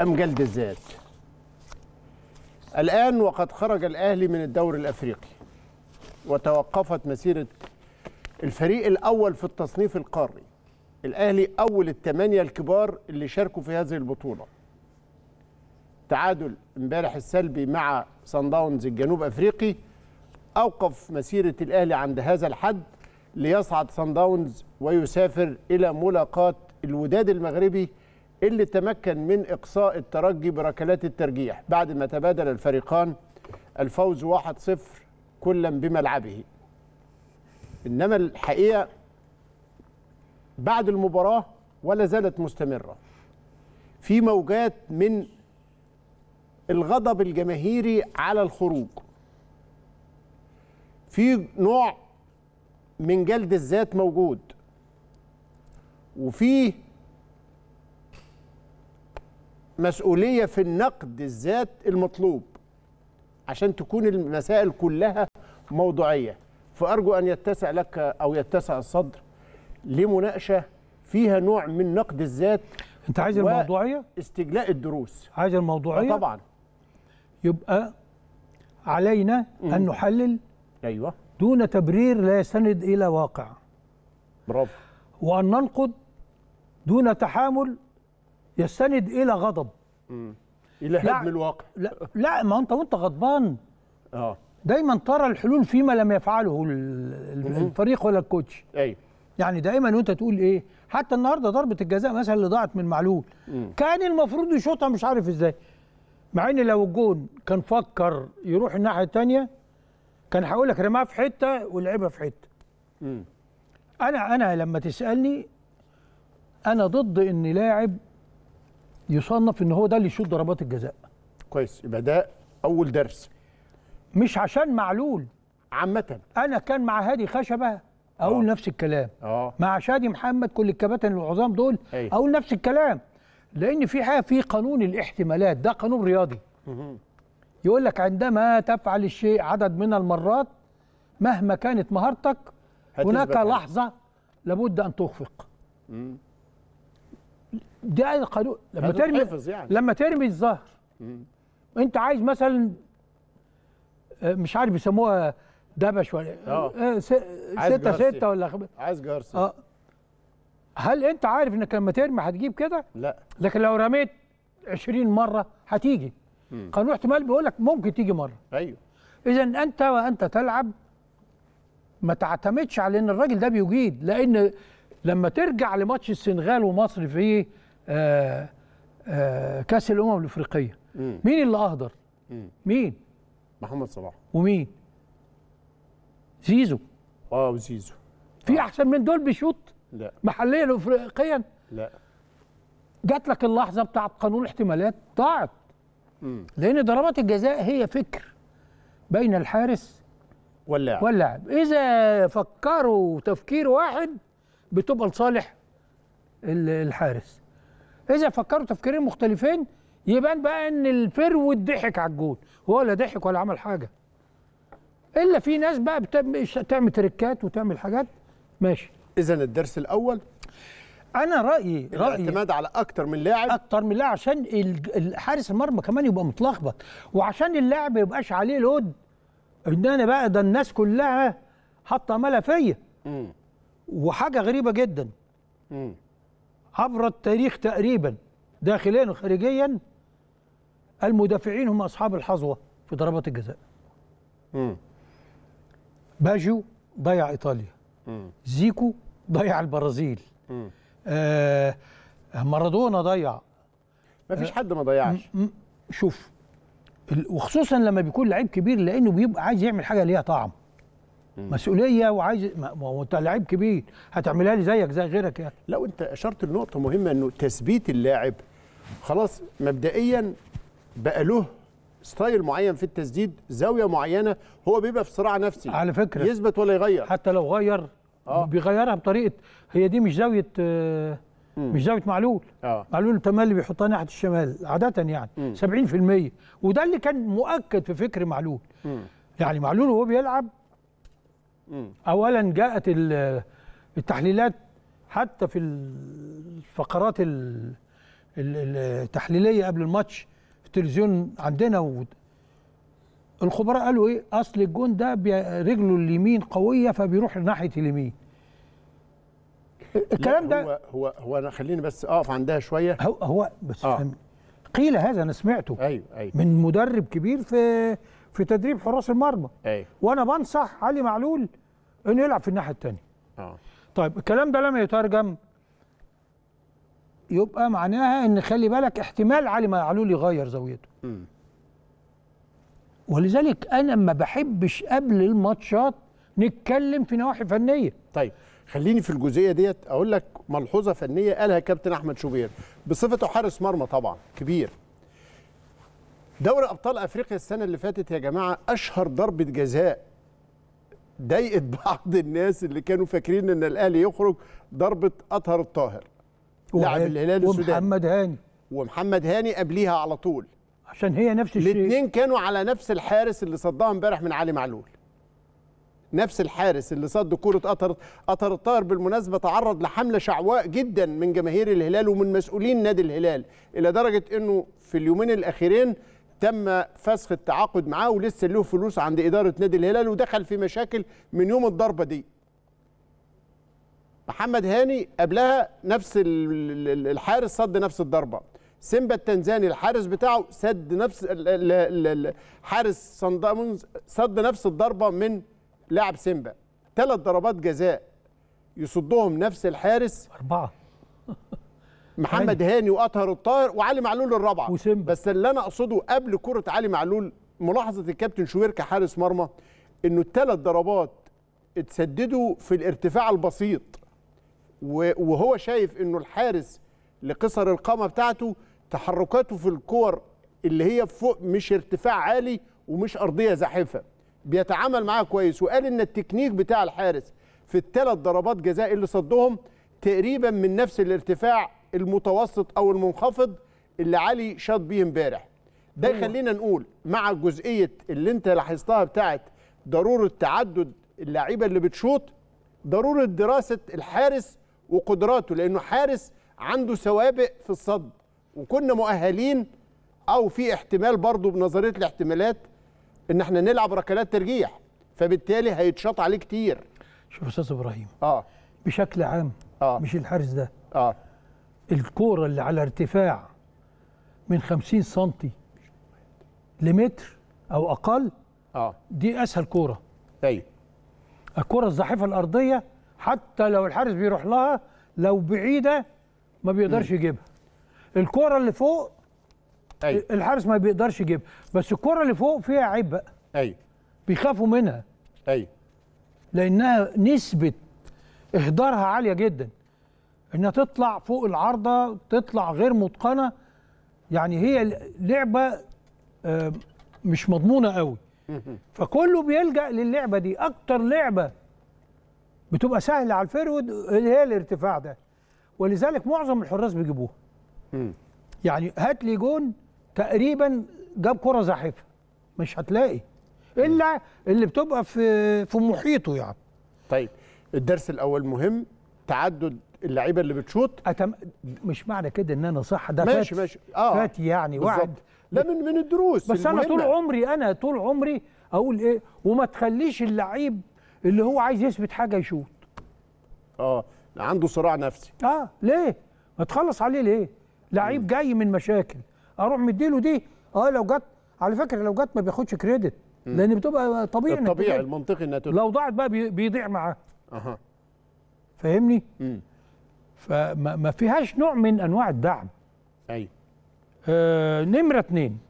أم جلد الذات الآن وقد خرج الأهلي من الدور الأفريقي وتوقفت مسيرة الفريق الأول في التصنيف القاري الأهلي أول الثمانية الكبار اللي شاركوا في هذه البطولة تعادل امبارح السلبي مع سان داونز الجنوب أفريقي أوقف مسيرة الأهلي عند هذا الحد ليصعد سان داونز ويسافر إلى ملاقاة الوداد المغربي اللي تمكن من إقصاء الترجي بركلات الترجيح بعد ما تبادل الفريقان الفوز 1-0 كلا بملعبه إنما الحقيقة بعد المباراة ولا زالت مستمرة في موجات من الغضب الجماهيري على الخروج في نوع من جلد الذات موجود وفيه مسؤوليه في النقد الذات المطلوب عشان تكون المسائل كلها موضوعيه فارجو ان يتسع لك او يتسع الصدر لمناقشه فيها نوع من نقد الذات انت عايز الموضوعيه استجلاء الدروس عايز الموضوعيه آه، طبعا يبقى علينا مم. ان نحلل ايوه دون تبرير لا يستند الى واقع برافو وان ننقد دون تحامل يستند الى غضب الى حجم الواقع لا لا ما انت وانت غضبان اه دايما ترى الحلول فيما لم يفعله الفريق ولا الكوتش ايوه يعني دايما وانت تقول ايه حتى النهارده ضربه الجزاء مثلا اللي ضاعت من معلول مم. كان المفروض يشوطها مش عارف ازاي مع ان لو الجون كان فكر يروح الناحيه الثانيه كان هقول لك رماها في حته ولعبها في حته مم. انا انا لما تسالني انا ضد ان لاعب يصنف ان هو ده اللي يشوط ضربات الجزاء كويس يبقى ده اول درس مش عشان معلول عامة انا كان مع هادي خشبه اقول أوه. نفس الكلام أوه. مع شادي محمد كل الكباتن العظام دول أيه. اقول نفس الكلام لان في حاجه في قانون الاحتمالات ده قانون رياضي يقول لك عندما تفعل الشيء عدد من المرات مهما كانت مهارتك هناك يعني. لحظه لابد ان تخفق ده القانون لما ترمي يعني. لما ترمي الظهر انت عايز مثلا آه، مش عارف بيسموها دبش ولا اه, آه، ستة ستة ولا عايز جارسي اه هل انت عارف انك لما ترمي هتجيب كده؟ لا لكن لو رميت 20 مرة هتيجي قانون احتمال بيقول لك ممكن تيجي مرة ايوه اذا انت وانت تلعب ما تعتمدش على ان الراجل ده بيجيد لان لما ترجع لماتش السنغال ومصر في آه آه كاس الامم الافريقيه مين اللي اهدر مين محمد صلاح ومين زيزو اه وزيزو في آه. احسن من دول بيشوط لا محليا وافريقيا لا جات لك اللحظه بتاعت قانون الاحتمالات ضاعت لان ضربات الجزاء هي فكر بين الحارس واللاعب واللاعب اذا فكروا تفكير واحد بتبقى لصالح الحارس اذا فكروا تفكيرين مختلفين يبان بقى ان الفرود ضحك على الجون هو لا ضحك ولا عمل حاجه الا في ناس بقى بتعمل تريكات وتعمل حاجات ماشي اذا الدرس الاول انا رايي رايي الاعتماد على اكتر من لاعب اكتر من لاعب عشان حارس المرمى كمان يبقى متلخبط وعشان اللاعب ما يبقاش عليه لود ان انا بقى ده الناس كلها حاطه املها فيا وحاجه غريبه جدا مم. عبر التاريخ تقريبا داخليا وخارجيا المدافعين هم اصحاب الحظوه في ضربات الجزاء مم. باجيو ضيع ايطاليا مم. زيكو ضيع البرازيل آه مارادونا ضيع ما فيش آه، حد ما ضيعش شوف وخصوصا لما بيكون لعيب كبير لانه بيبقى عايز يعمل حاجه ليها طعم مسؤوليه وعايز ما هو انت لعيب كبير هتعملها لي زيك زي غيرك يعني لا وانت اشرت لنقطه مهمه انه تثبيت اللاعب خلاص مبدئيا بقى له ستايل معين في التسديد زاويه معينه هو بيبقى في صراع نفسي على فكره يثبت ولا يغير حتى لو غير آه. بيغيرها بطريقه هي دي مش زاويه آه، مش زاويه معلول آه. معلول تملي بيحطها ناحيه الشمال عاده يعني مم. 70% وده اللي كان مؤكد في فكر معلول مم. يعني معلول وهو بيلعب اولا جاءت التحليلات حتى في الفقرات التحليليه قبل الماتش في التلفزيون عندنا الخبراء قالوا ايه اصل الجون ده رجله اليمين قويه فبيروح ناحيه اليمين الكلام ده هو هو هو انا خليني بس اقف عندها شويه هو هو بس آه. قيل هذا انا سمعته ايوه ايوه من مدرب كبير في في تدريب حراس المرمى أي. وانا بنصح علي معلول انه يلعب في الناحيه الثانيه اه طيب الكلام ده لما يترجم يبقى معناها ان خلي بالك احتمال علي معلول يغير زاويته ولذلك انا ما بحبش قبل الماتشات نتكلم في نواحي فنيه طيب خليني في الجزئيه ديت اقول لك ملحوظه فنيه قالها كابتن احمد شوبير بصفته حارس مرمى طبعا كبير دوري ابطال افريقيا السنه اللي فاتت يا جماعه اشهر ضربه جزاء ضايقت بعض الناس اللي كانوا فاكرين ان الاهلي يخرج ضربه اطهر الطاهر لاعب الهلال السوداني ومحمد هاني ومحمد هاني قبليها على طول عشان هي نفس الشيء الاثنين كانوا على نفس الحارس اللي صدها امبارح من علي معلول نفس الحارس اللي صد كرة قطر قطر الطاهر بالمناسبة تعرض لحملة شعواء جدا من جماهير الهلال ومن مسؤولين نادي الهلال إلى درجة أنه في اليومين الأخيرين تم فسخ التعاقد معاه ولسه له فلوس عند اداره نادي الهلال ودخل في مشاكل من يوم الضربه دي محمد هاني قبلها نفس الحارس صد نفس الضربه سيمبا التنزاني الحارس بتاعه سد نفس حارس صن داونز صد نفس الضربه من لاعب سيمبا ثلاث ضربات جزاء يصدهم نفس الحارس اربعه محمد هاني واطهر الطاهر وعلي معلول الرابعه بس اللي انا اقصده قبل كره علي معلول ملاحظه الكابتن شوير كحارس مرمى انه الثلاث ضربات اتسددوا في الارتفاع البسيط وهو شايف انه الحارس لقصر القامه بتاعته تحركاته في الكور اللي هي فوق مش ارتفاع عالي ومش ارضيه زاحفه بيتعامل معاها كويس وقال ان التكنيك بتاع الحارس في الثلاث ضربات جزاء اللي صدهم تقريبا من نفس الارتفاع المتوسط او المنخفض اللي علي شاط بيه امبارح ده يخلينا أيوة. نقول مع جزئيه اللي انت لاحظتها بتاعه ضروره تعدد اللعيبه اللي بتشوط ضروره دراسه الحارس وقدراته لانه حارس عنده سوابق في الصد وكنا مؤهلين او في احتمال برضه بنظريه الاحتمالات ان احنا نلعب ركلات ترجيح فبالتالي هيتشاط عليه كتير شوف استاذ ابراهيم اه بشكل عام آه. مش الحارس ده اه الكوره اللي على ارتفاع من 50 سم لمتر او اقل اه دي اسهل كوره ايوه الكوره الزاحفه الارضيه حتى لو الحارس بيروح لها لو بعيده ما بيقدرش يجيبها الكوره اللي فوق أيوة. الحارس ما بيقدرش يجيبها بس الكوره اللي فوق فيها عيب بقى ايوه بيخافوا منها ايوه لانها نسبه اهدارها عاليه جدا انها تطلع فوق العارضه تطلع غير متقنه يعني هي لعبه آه، مش مضمونه قوي فكله بيلجا للعبه دي اكتر لعبه بتبقى سهله على الفيرود اللي هي الارتفاع ده ولذلك معظم الحراس بيجيبوها يعني هات لي جون تقريبا جاب كره زاحفه مش هتلاقي الا اللي بتبقى في في محيطه يعني طيب الدرس الاول مهم تعدد اللعيبه اللي بتشوط أتم... مش معنى كده ان انا صح ده ماشي فات ماشي آه فات يعني وعد لا من من الدروس بس المهمة. انا طول عمري انا طول عمري اقول ايه وما تخليش اللعيب اللي هو عايز يثبت حاجه يشوط اه عنده صراع نفسي اه ليه ما تخلص عليه ليه لعيب جاي من مشاكل اروح مديله دي اه لو جت على فكره لو جت ما بياخدش كريدت لان بتبقى طبيعي الطبيعي المنطقي انها لو ضاعت بقى بيضيع معاه اها فاهمني امم فما فيهاش نوع من انواع الدعم ايوه آه نمره اثنين